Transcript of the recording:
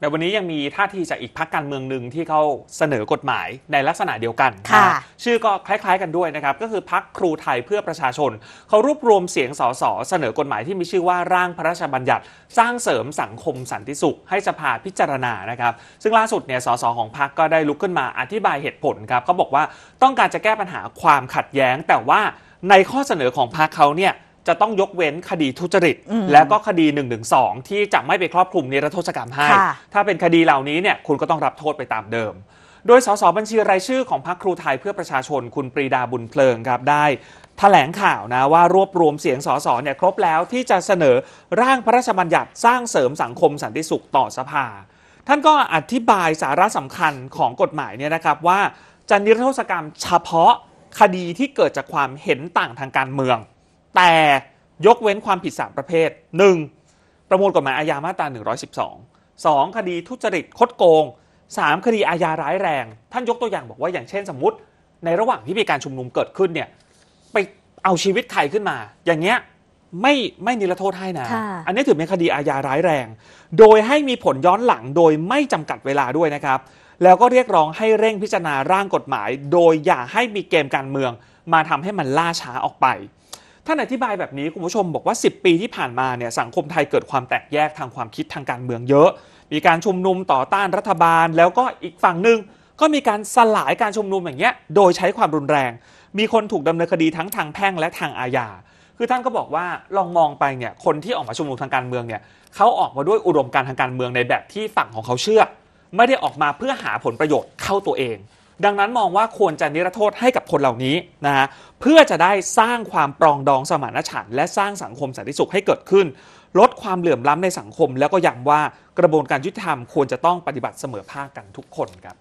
ในวันนี้ยังมีท่าทีจากอีกพักการเมืองหนึ่งที่เขาเสนอกฎหมายในลักษณะเดียวกันนะชื่อก็คล้ายๆ กันด้วยนะครับ ก็คือพักครูไทยเพื่อประชาชน เขารวบรวมเสียงสสเสนอกฎหมายที่มีชื่อว่าร่างพระราชบัญญัติ สร้างเสริมสังคมสันติสุข ให้สภาพิจารณานะครับ ซึ่งล่าสุดเนี่ยสสของพักก็ได้ลุกขึ้นมาอธิบายเหตุผลครับเขาบอกว่าต้องการจะแก้ปัญหาความขัดแย้ง แต่ว่าในข้อเสนอของพักเขาเนี่ยจะต้องยกเว้นคดีทุจริต แล้วก็คดี1นึที่จะไม่ไปครอบคลุมนิรโทษกรรมให้ ถ้าเป็นคดีเหล่านี้เนี่ยคุณก็ต้องรับโทษไปตามเดิม โดยสสบัญชีรายชื่อของพรรคครูไทยเพื่อประชาชนคุณปรีดาบุญเพลิงครับได้ถแถลงข่าวนะว่ารวบรวมเสียงสสเนี่ยครบแล้วที่จะเสนอร่างพระราชบัญญัติสร้างเสริมสังคมสันติสุขต่อสภา ท่านก็อธิบายสาระสำคัญของกฎหมายเนี่ยนะครับว่าจะนิรโทษกรรมเฉพาะคดีที่เกิดจากความเห็นต่างทางการเมืองแต่ยกเว้นความผิด3ประเภท 1. ประมวลกฎหมายอาญามาตรา 112 2. คดีทุจริตคดโกง 3. คดีอาญาร้ายแรง ท่านยกตัวอย่างบอกว่าอย่างเช่นสมมติในระหว่างที่มีการชุมนุมเกิดขึ้นเนี่ย ไปเอาชีวิตใครขึ้นมา อย่างเงี้ยไม่ไม่นิรโทษให้นะ อันนี้ถือเป็นคดีอาญาร้ายแรง โดยให้มีผลย้อนหลังโดยไม่จำกัดเวลาด้วยนะครับ แล้วก็เรียกร้องให้เร่งพิจารณาร่างกฎหมาย โดยอย่าให้มีเกมการเมืองมาทำให้มันล่าช้าออกไปท่านอธิบายแบบนี้คุณผู้ชมบอกว่า 10 ปีที่ผ่านมาเนี่ยสังคมไทยเกิดความแตกแยกทางความคิดทางการเมืองเยอะ มีการชุมนุมต่อต้านรัฐบาลแล้วก็อีกฝั่งหนึ่งก็มีการสลายการชุมนุมอย่างเงี้ยโดยใช้ความรุนแรง มีคนถูกดำเนินคดีทั้งทางแพ่งและทางอาญาคือท่านก็บอกว่าลองมองไปเนี่ยคนที่ออกมาชุมนุมทางการเมืองเนี่ยเขาออกมาด้วยอุดมการทางการเมืองในแบบที่ฝั่งของเขาเชื่อ ไม่ได้ออกมาเพื่อหาผลประโยชน์เข้าตัวเองดังนั้นมองว่าควรจะนิรโทษให้กับคนเหล่านี้นะฮะเพื่อจะได้สร้างความปรองดองสมานฉันท์และสร้างสังคมสันติสุขให้เกิดขึ้น ลดความเหลื่อมล้ำในสังคมแล้วก็ย้ำว่ากระบวนการยุติธรรมควรจะต้องปฏิบัติเสมอภาคกันทุกคนครับ